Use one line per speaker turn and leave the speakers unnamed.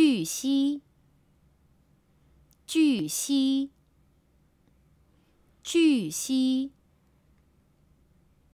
巨蜥，巨蜥，巨蜥。